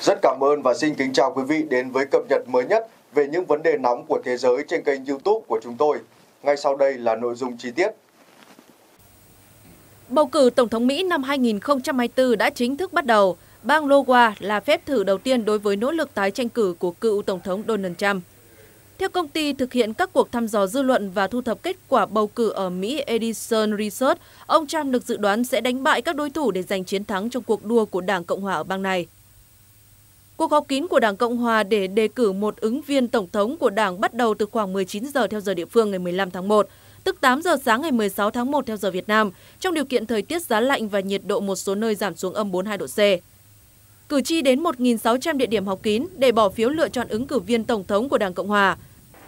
Rất cảm ơn và xin kính chào quý vị đến với cập nhật mới nhất về những vấn đề nóng của thế giới trên kênh YouTube của chúng tôi. Ngay sau đây là nội dung chi tiết. Bầu cử Tổng thống Mỹ năm 2024 đã chính thức bắt đầu. Bang Iowa là phép thử đầu tiên đối với nỗ lực tái tranh cử của cựu Tổng thống Donald Trump. Theo công ty thực hiện các cuộc thăm dò dư luận và thu thập kết quả bầu cử ở Mỹ Edison Research, ông Trump được dự đoán sẽ đánh bại các đối thủ để giành chiến thắng trong cuộc đua của Đảng Cộng hòa ở bang này. Cuộc họp kín của Đảng Cộng hòa để đề cử một ứng viên tổng thống của Đảng bắt đầu từ khoảng 19 giờ theo giờ địa phương ngày 15 tháng 1, tức 8 giờ sáng ngày 16 tháng 1 theo giờ Việt Nam, trong điều kiện thời tiết giá lạnh và nhiệt độ một số nơi giảm xuống âm 42 độ C. Cử tri đến 1.600 địa điểm họp kín để bỏ phiếu lựa chọn ứng cử viên tổng thống của Đảng Cộng hòa.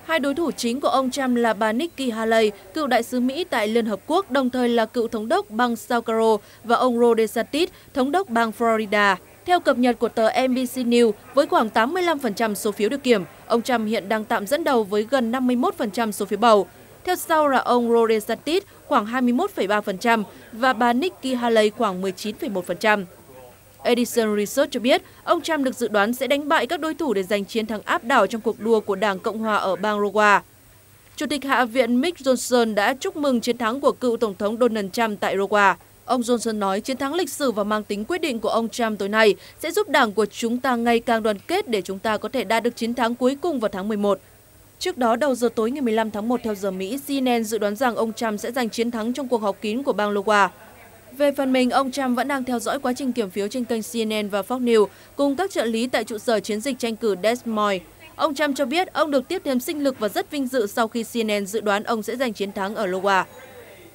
Hai đối thủ chính của ông Trump là bà Nikki Haley, cựu đại sứ Mỹ tại Liên Hợp Quốc, đồng thời là cựu thống đốc bang South Carolina và ông Ron DeSantis, thống đốc bang Florida. Theo cập nhật của tờ NBC News, với khoảng 85% số phiếu được kiểm, ông Trump hiện đang tạm dẫn đầu với gần 51% số phiếu bầu. Theo sau là ông Ron DeSantis khoảng 21,3% và bà Nikki Haley khoảng 19,1%. Edison Research cho biết, ông Trump được dự đoán sẽ đánh bại các đối thủ để giành chiến thắng áp đảo trong cuộc đua của Đảng Cộng hòa ở bang Iowa. Chủ tịch Hạ viện Mick Johnson đã chúc mừng chiến thắng của cựu Tổng thống Donald Trump tại Iowa. Ông Johnson nói chiến thắng lịch sử và mang tính quyết định của ông Trump tối nay sẽ giúp đảng của chúng ta ngày càng đoàn kết để chúng ta có thể đạt được chiến thắng cuối cùng vào tháng 11. Trước đó, đầu giờ tối ngày 15 tháng 1 theo giờ Mỹ, CNN dự đoán rằng ông Trump sẽ giành chiến thắng trong cuộc họp kín của bang Iowa. Về phần mình, ông Trump vẫn đang theo dõi quá trình kiểm phiếu trên kênh CNN và Fox News cùng các trợ lý tại trụ sở chiến dịch tranh cử Des Moines. Ông Trump cho biết ông được tiếp thêm sinh lực và rất vinh dự sau khi CNN dự đoán ông sẽ giành chiến thắng ở Iowa.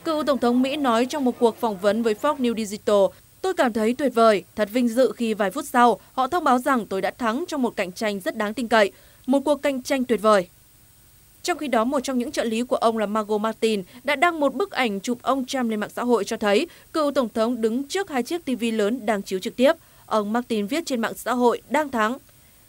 Cựu Tổng thống Mỹ nói trong một cuộc phỏng vấn với Fox News Digital, Tôi cảm thấy tuyệt vời, thật vinh dự khi vài phút sau họ thông báo rằng tôi đã thắng trong một cạnh tranh rất đáng tin cậy, một cuộc cạnh tranh tuyệt vời. Trong khi đó, một trong những trợ lý của ông là Margot Martin đã đăng một bức ảnh chụp ông Trump lên mạng xã hội cho thấy cựu tổng thống đứng trước hai chiếc TV lớn đang chiếu trực tiếp. Ông Martin viết trên mạng xã hội đang thắng.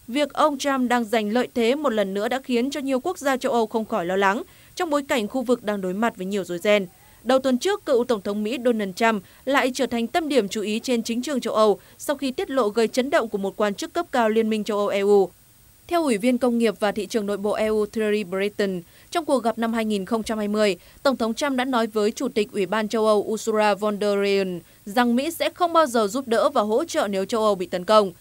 Việc ông Trump đang giành lợi thế một lần nữa đã khiến cho nhiều quốc gia châu Âu không khỏi lo lắng trong bối cảnh khu vực đang đối mặt với nhiều rối ren. Đầu tuần trước, cựu Tổng thống Mỹ Donald Trump lại trở thành tâm điểm chú ý trên chính trường châu Âu sau khi tiết lộ gây chấn động của một quan chức cấp cao Liên minh châu Âu EU. Theo Ủy viên Công nghiệp và Thị trường Nội bộ EU Thierry Breton, trong cuộc gặp năm 2020, Tổng thống Trump đã nói với Chủ tịch Ủy ban châu Âu Ursula von der Leyen rằng Mỹ sẽ không bao giờ giúp đỡ và hỗ trợ nếu châu Âu bị tấn công.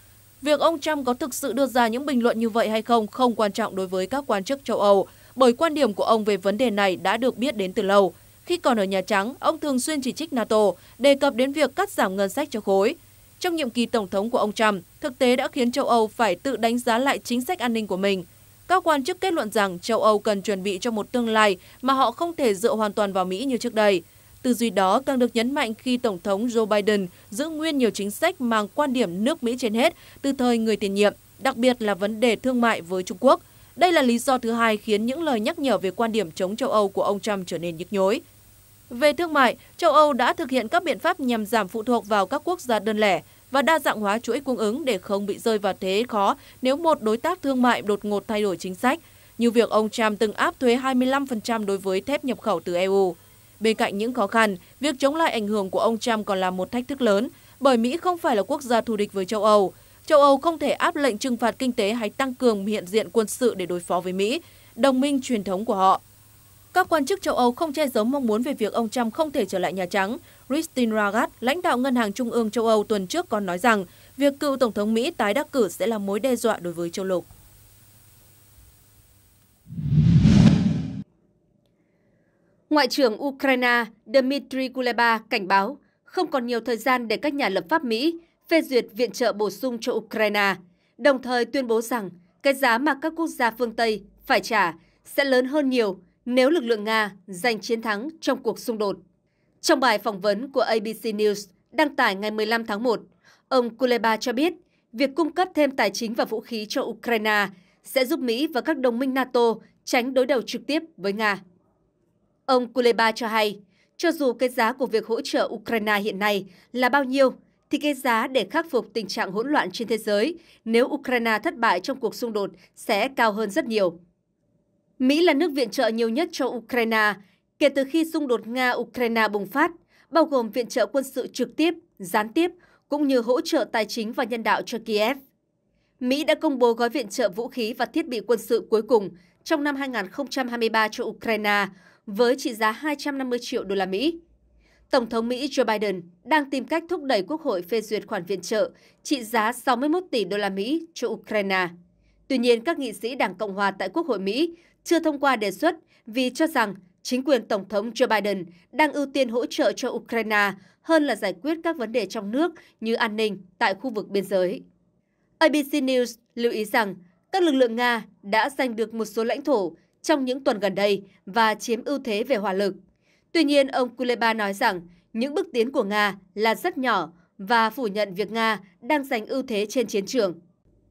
Việc ông Trump có thực sự đưa ra những bình luận như vậy hay không không quan trọng đối với các quan chức châu Âu, bởi quan điểm của ông về vấn đề này đã được biết đến từ lâu. Khi còn ở Nhà Trắng, ông thường xuyên chỉ trích NATO, đề cập đến việc cắt giảm ngân sách cho khối. Trong nhiệm kỳ tổng thống của ông Trump, thực tế đã khiến châu Âu phải tự đánh giá lại chính sách an ninh của mình. Các quan chức kết luận rằng châu Âu cần chuẩn bị cho một tương lai mà họ không thể dựa hoàn toàn vào Mỹ như trước đây. Tư duy đó càng được nhấn mạnh khi Tổng thống Joe Biden giữ nguyên nhiều chính sách mang quan điểm nước Mỹ trên hết từ thời người tiền nhiệm, đặc biệt là vấn đề thương mại với Trung Quốc. Đây là lý do thứ hai khiến những lời nhắc nhở về quan điểm chống châu Âu của ông Trump trở nên nhức nhối. Về thương mại, châu Âu đã thực hiện các biện pháp nhằm giảm phụ thuộc vào các quốc gia đơn lẻ và đa dạng hóa chuỗi cung ứng để không bị rơi vào thế khó nếu một đối tác thương mại đột ngột thay đổi chính sách, như việc ông Trump từng áp thuế 25% đối với thép nhập khẩu từ EU. Bên cạnh những khó khăn, việc chống lại ảnh hưởng của ông Trump còn là một thách thức lớn, bởi Mỹ không phải là quốc gia thù địch với châu Âu. Châu Âu không thể áp lệnh trừng phạt kinh tế hay tăng cường hiện diện quân sự để đối phó với Mỹ, đồng minh truyền thống của họ. Các quan chức châu Âu không che giấu mong muốn về việc ông Trump không thể trở lại Nhà Trắng. Christine Lagarde, lãnh đạo Ngân hàng Trung ương châu Âu tuần trước còn nói rằng việc cựu Tổng thống Mỹ tái đắc cử sẽ là mối đe dọa đối với châu lục. Ngoại trưởng Ukraine Dmitry Kuleba cảnh báo không còn nhiều thời gian để các nhà lập pháp Mỹ phê duyệt viện trợ bổ sung cho Ukraine, đồng thời tuyên bố rằng cái giá mà các quốc gia phương Tây phải trả sẽ lớn hơn nhiều nếu lực lượng Nga giành chiến thắng trong cuộc xung đột. Trong bài phỏng vấn của ABC News đăng tải ngày 15 tháng 1, ông Kuleba cho biết việc cung cấp thêm tài chính và vũ khí cho Ukraine sẽ giúp Mỹ và các đồng minh NATO tránh đối đầu trực tiếp với Nga. Ông Kuleba cho hay, cho dù cái giá của việc hỗ trợ Ukraine hiện nay là bao nhiêu, thì cái giá để khắc phục tình trạng hỗn loạn trên thế giới nếu Ukraine thất bại trong cuộc xung đột sẽ cao hơn rất nhiều. Mỹ là nước viện trợ nhiều nhất cho Ukraine kể từ khi xung đột Nga-Ukraine bùng phát, bao gồm viện trợ quân sự trực tiếp, gián tiếp, cũng như hỗ trợ tài chính và nhân đạo cho Kiev. Mỹ đã công bố gói viện trợ vũ khí và thiết bị quân sự cuối cùng trong năm 2023 cho Ukraine với trị giá 250 triệu đô la Mỹ. Tổng thống Mỹ Joe Biden đang tìm cách thúc đẩy Quốc hội phê duyệt khoản viện trợ trị giá 61 tỷ đô la Mỹ cho Ukraine. Tuy nhiên, các nghị sĩ Đảng Cộng hòa tại Quốc hội Mỹ chưa thông qua đề xuất vì cho rằng chính quyền Tổng thống Joe Biden đang ưu tiên hỗ trợ cho Ukraine hơn là giải quyết các vấn đề trong nước như an ninh tại khu vực biên giới. ABC News lưu ý rằng các lực lượng Nga đã giành được một số lãnh thổ trong những tuần gần đây và chiếm ưu thế về hỏa lực. Tuy nhiên, ông Kuleba nói rằng những bước tiến của Nga là rất nhỏ và phủ nhận việc Nga đang giành ưu thế trên chiến trường.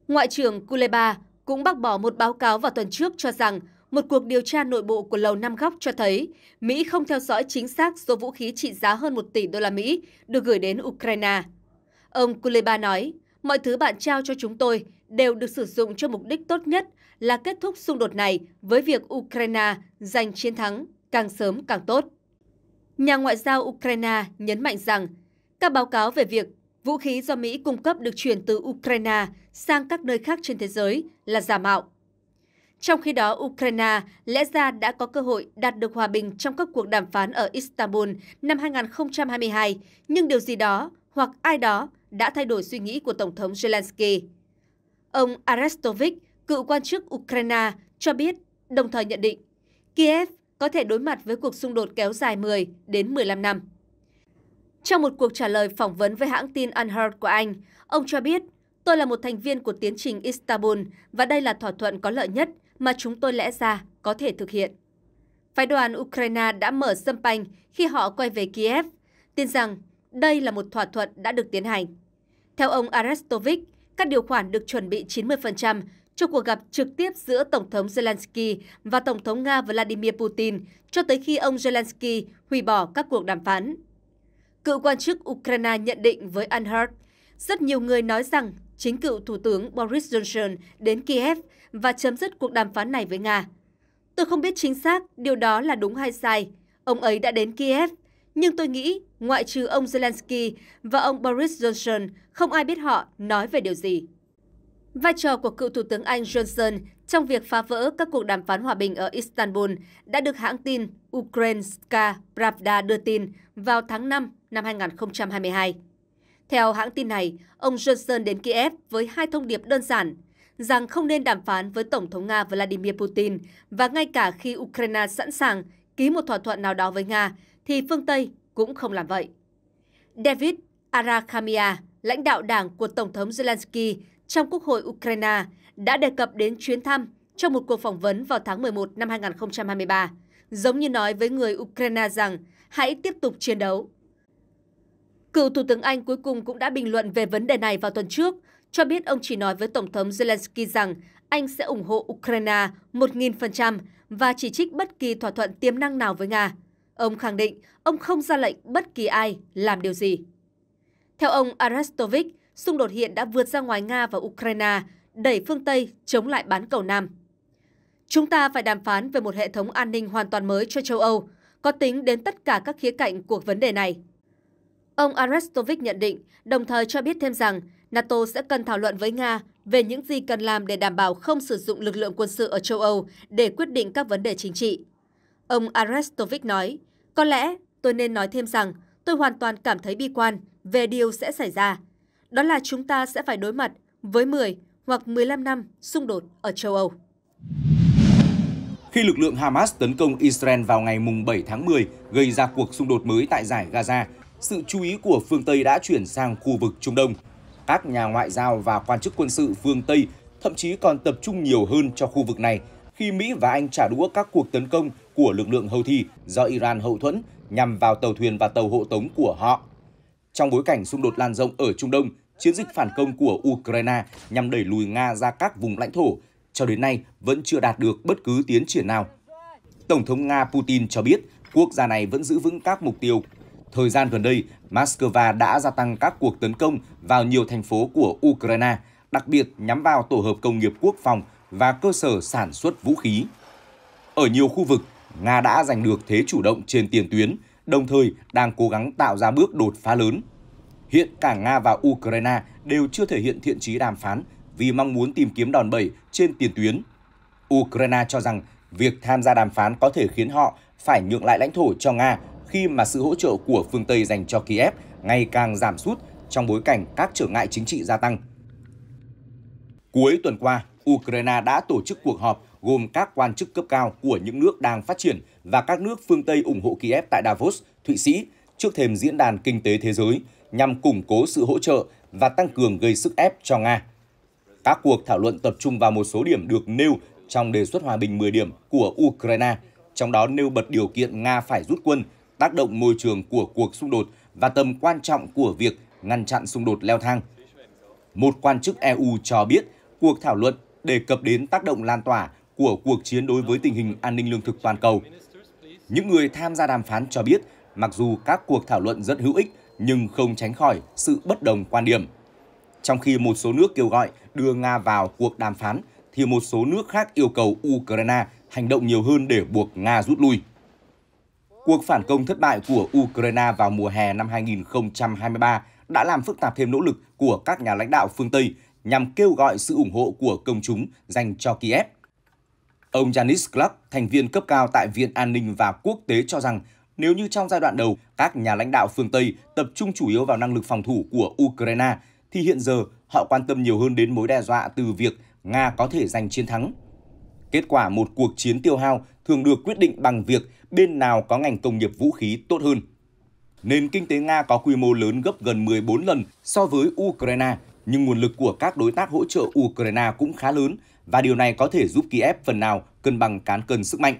Ngoại trưởng Kuleba cũng bác bỏ một báo cáo vào tuần trước cho rằng một cuộc điều tra nội bộ của Lầu Năm Góc cho thấy Mỹ không theo dõi chính xác số vũ khí trị giá hơn 1 tỷ đô la Mỹ được gửi đến Ukraine. Ông Kuleba nói, mọi thứ bạn trao cho chúng tôi đều được sử dụng cho mục đích tốt nhất là kết thúc xung đột này với việc Ukraine giành chiến thắng càng sớm càng tốt. Nhà ngoại giao Ukraine nhấn mạnh rằng các báo cáo về việc vũ khí do Mỹ cung cấp được chuyển từ Ukraine sang các nơi khác trên thế giới là giả mạo. Trong khi đó, Ukraine lẽ ra đã có cơ hội đạt được hòa bình trong các cuộc đàm phán ở Istanbul năm 2022, nhưng điều gì đó hoặc ai đó đã thay đổi suy nghĩ của Tổng thống Zelensky. Ông Arestovic, cựu quan chức Ukraine, cho biết, đồng thời nhận định, Kiev có thể đối mặt với cuộc xung đột kéo dài 10 đến 15 năm. Trong một cuộc trả lời phỏng vấn với hãng tin Unheard của Anh, ông cho biết, Tôi là một thành viên của tiến trình Istanbul và đây là thỏa thuận có lợi nhất mà chúng tôi lẽ ra có thể thực hiện. Phái đoàn Ukraine đã mở sân panh khi họ quay về Kiev, tin rằng đây là một thỏa thuận đã được tiến hành. Theo ông Arestovic, các điều khoản được chuẩn bị 90% cho cuộc gặp trực tiếp giữa Tổng thống Zelensky và Tổng thống Nga Vladimir Putin cho tới khi ông Zelensky hủy bỏ các cuộc đàm phán. Cựu quan chức Ukraine nhận định với Unheard, rất nhiều người nói rằng chính cựu Thủ tướng Boris Johnson đến Kiev và chấm dứt cuộc đàm phán này với Nga. Tôi không biết chính xác điều đó là đúng hay sai. Ông ấy đã đến Kiev, nhưng tôi nghĩ ngoại trừ ông Zelensky và ông Boris Johnson, không ai biết họ nói về điều gì. Vai trò của cựu Thủ tướng Anh Johnson trong việc phá vỡ các cuộc đàm phán hòa bình ở Istanbul đã được hãng tin Ukrainska Pravda đưa tin vào tháng 5 năm 2022. Theo hãng tin này, ông Johnson đến Kiev với hai thông điệp đơn giản rằng không nên đàm phán với Tổng thống Nga Vladimir Putin và ngay cả khi Ukraine sẵn sàng ký một thỏa thuận nào đó với Nga, thì phương Tây cũng không làm vậy. David Arakamia, lãnh đạo đảng của Tổng thống Zelensky trong Quốc hội Ukraine, đã đề cập đến chuyến thăm trong một cuộc phỏng vấn vào tháng 11 năm 2023, giống như nói với người Ukraine rằng hãy tiếp tục chiến đấu. Cựu Thủ tướng Anh cuối cùng cũng đã bình luận về vấn đề này vào tuần trước, cho biết ông chỉ nói với Tổng thống Zelensky rằng Anh sẽ ủng hộ Ukraine 1.000% và chỉ trích bất kỳ thỏa thuận tiềm năng nào với Nga. Ông khẳng định ông không ra lệnh bất kỳ ai làm điều gì. Theo ông Arastovic, xung đột hiện đã vượt ra ngoài Nga và Ukraine, đẩy phương Tây chống lại bán cầu Nam. Chúng ta phải đàm phán về một hệ thống an ninh hoàn toàn mới cho châu Âu, có tính đến tất cả các khía cạnh của vấn đề này. Ông Arestovic nhận định, đồng thời cho biết thêm rằng NATO sẽ cần thảo luận với Nga về những gì cần làm để đảm bảo không sử dụng lực lượng quân sự ở châu Âu để quyết định các vấn đề chính trị. Ông Arestovic nói, có lẽ tôi nên nói thêm rằng tôi hoàn toàn cảm thấy bi quan về điều sẽ xảy ra. Đó là chúng ta sẽ phải đối mặt với 10 hoặc 15 năm xung đột ở châu Âu. Khi lực lượng Hamas tấn công Israel vào ngày 7 tháng 10, gây ra cuộc xung đột mới tại giải Gaza, sự chú ý của phương Tây đã chuyển sang khu vực Trung Đông. Các nhà ngoại giao và quan chức quân sự phương Tây thậm chí còn tập trung nhiều hơn cho khu vực này khi Mỹ và Anh trả đũa các cuộc tấn công của lực lượng thi do Iran hậu thuẫn nhằm vào tàu thuyền và tàu hộ tống của họ. Trong bối cảnh xung đột lan rộng ở Trung Đông, chiến dịch phản công của Ukraine nhằm đẩy lùi Nga ra các vùng lãnh thổ cho đến nay vẫn chưa đạt được bất cứ tiến triển nào. Tổng thống Nga Putin cho biết quốc gia này vẫn giữ vững các mục tiêu Thời gian gần đây, Moscow đã gia tăng các cuộc tấn công vào nhiều thành phố của Ukraine, đặc biệt nhắm vào tổ hợp công nghiệp quốc phòng và cơ sở sản xuất vũ khí. Ở nhiều khu vực, Nga đã giành được thế chủ động trên tiền tuyến, đồng thời đang cố gắng tạo ra bước đột phá lớn. Hiện cả Nga và Ukraine đều chưa thể hiện thiện trí đàm phán vì mong muốn tìm kiếm đòn bẩy trên tiền tuyến. Ukraine cho rằng việc tham gia đàm phán có thể khiến họ phải nhượng lại lãnh thổ cho Nga khi mà sự hỗ trợ của phương Tây dành cho Kiev ngày càng giảm sút trong bối cảnh các trở ngại chính trị gia tăng. Cuối tuần qua, Ukraine đã tổ chức cuộc họp gồm các quan chức cấp cao của những nước đang phát triển và các nước phương Tây ủng hộ Kiev tại Davos, Thụy Sĩ, trước thềm Diễn đàn Kinh tế Thế giới nhằm củng cố sự hỗ trợ và tăng cường gây sức ép cho Nga. Các cuộc thảo luận tập trung vào một số điểm được nêu trong đề xuất hòa bình 10 điểm của Ukraine, trong đó nêu bật điều kiện Nga phải rút quân tác động môi trường của cuộc xung đột và tầm quan trọng của việc ngăn chặn xung đột leo thang. Một quan chức EU cho biết cuộc thảo luận đề cập đến tác động lan tỏa của cuộc chiến đối với tình hình an ninh lương thực toàn cầu. Những người tham gia đàm phán cho biết, mặc dù các cuộc thảo luận rất hữu ích nhưng không tránh khỏi sự bất đồng quan điểm. Trong khi một số nước kêu gọi đưa Nga vào cuộc đàm phán, thì một số nước khác yêu cầu Ukraine hành động nhiều hơn để buộc Nga rút lui. Cuộc phản công thất bại của Ukraine vào mùa hè năm 2023 đã làm phức tạp thêm nỗ lực của các nhà lãnh đạo phương Tây nhằm kêu gọi sự ủng hộ của công chúng dành cho Kiev. Ông Janis Clark, thành viên cấp cao tại Viện An ninh và Quốc tế cho rằng nếu như trong giai đoạn đầu các nhà lãnh đạo phương Tây tập trung chủ yếu vào năng lực phòng thủ của Ukraine, thì hiện giờ họ quan tâm nhiều hơn đến mối đe dọa từ việc Nga có thể giành chiến thắng. Kết quả một cuộc chiến tiêu hao thường được quyết định bằng việc bên nào có ngành công nghiệp vũ khí tốt hơn. Nền kinh tế Nga có quy mô lớn gấp gần 14 lần so với Ukraine, nhưng nguồn lực của các đối tác hỗ trợ Ukraine cũng khá lớn và điều này có thể giúp Kiev phần nào cân bằng cán cân sức mạnh.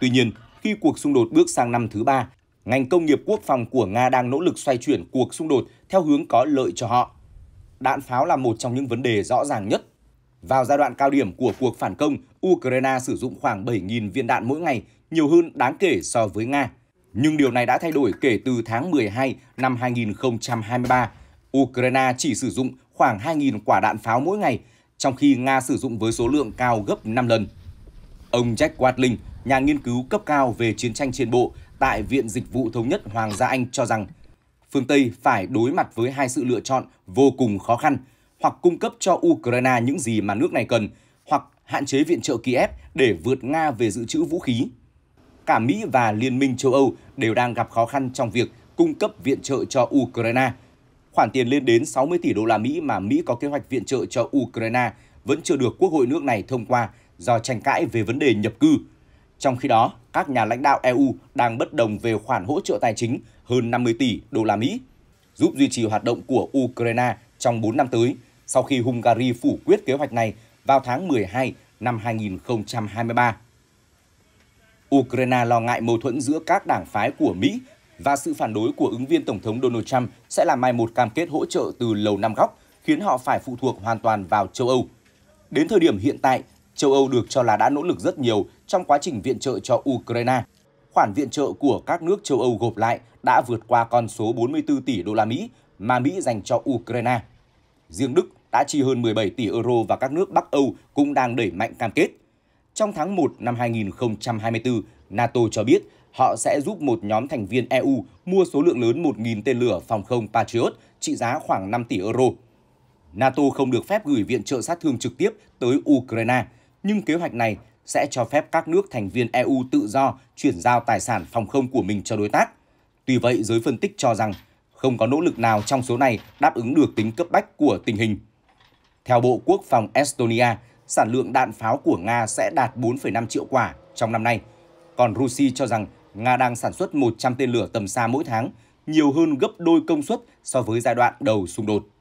Tuy nhiên, khi cuộc xung đột bước sang năm thứ ba, ngành công nghiệp quốc phòng của Nga đang nỗ lực xoay chuyển cuộc xung đột theo hướng có lợi cho họ. Đạn pháo là một trong những vấn đề rõ ràng nhất vào giai đoạn cao điểm của cuộc phản công, Ukraine sử dụng khoảng 7.000 viên đạn mỗi ngày, nhiều hơn đáng kể so với Nga. Nhưng điều này đã thay đổi kể từ tháng 12 năm 2023. Ukraine chỉ sử dụng khoảng 2.000 quả đạn pháo mỗi ngày, trong khi Nga sử dụng với số lượng cao gấp 5 lần. Ông Jack Watling, nhà nghiên cứu cấp cao về chiến tranh trên bộ tại Viện Dịch vụ Thống nhất Hoàng gia Anh cho rằng, phương Tây phải đối mặt với hai sự lựa chọn vô cùng khó khăn – hoặc cung cấp cho Ukraine những gì mà nước này cần, hoặc hạn chế viện trợ Kiev để vượt Nga về dự trữ vũ khí. Cả Mỹ và Liên minh châu Âu đều đang gặp khó khăn trong việc cung cấp viện trợ cho Ukraine. Khoản tiền lên đến 60 tỷ đô la Mỹ mà Mỹ có kế hoạch viện trợ cho Ukraine vẫn chưa được Quốc hội nước này thông qua do tranh cãi về vấn đề nhập cư. Trong khi đó, các nhà lãnh đạo EU đang bất đồng về khoản hỗ trợ tài chính hơn 50 tỷ đô la Mỹ giúp duy trì hoạt động của Ukraine trong 4 năm tới – sau khi Hungary phủ quyết kế hoạch này vào tháng 12 năm 2023. Ukraine lo ngại mâu thuẫn giữa các đảng phái của Mỹ và sự phản đối của ứng viên Tổng thống Donald Trump sẽ làm mai một cam kết hỗ trợ từ Lầu Năm Góc, khiến họ phải phụ thuộc hoàn toàn vào châu Âu. Đến thời điểm hiện tại, châu Âu được cho là đã nỗ lực rất nhiều trong quá trình viện trợ cho Ukraine. Khoản viện trợ của các nước châu Âu gộp lại đã vượt qua con số 44 tỷ đô la Mỹ mà Mỹ dành cho Ukraine. Riêng Đức đã chi hơn 17 tỷ euro và các nước Bắc Âu cũng đang đẩy mạnh cam kết. Trong tháng 1 năm 2024, NATO cho biết họ sẽ giúp một nhóm thành viên EU mua số lượng lớn 1.000 tên lửa phòng không Patriot trị giá khoảng 5 tỷ euro. NATO không được phép gửi viện trợ sát thương trực tiếp tới Ukraine, nhưng kế hoạch này sẽ cho phép các nước thành viên EU tự do chuyển giao tài sản phòng không của mình cho đối tác. Tuy vậy, giới phân tích cho rằng không có nỗ lực nào trong số này đáp ứng được tính cấp bách của tình hình. Theo Bộ Quốc phòng Estonia, sản lượng đạn pháo của Nga sẽ đạt 4,5 triệu quả trong năm nay. Còn Russia cho rằng Nga đang sản xuất 100 tên lửa tầm xa mỗi tháng, nhiều hơn gấp đôi công suất so với giai đoạn đầu xung đột.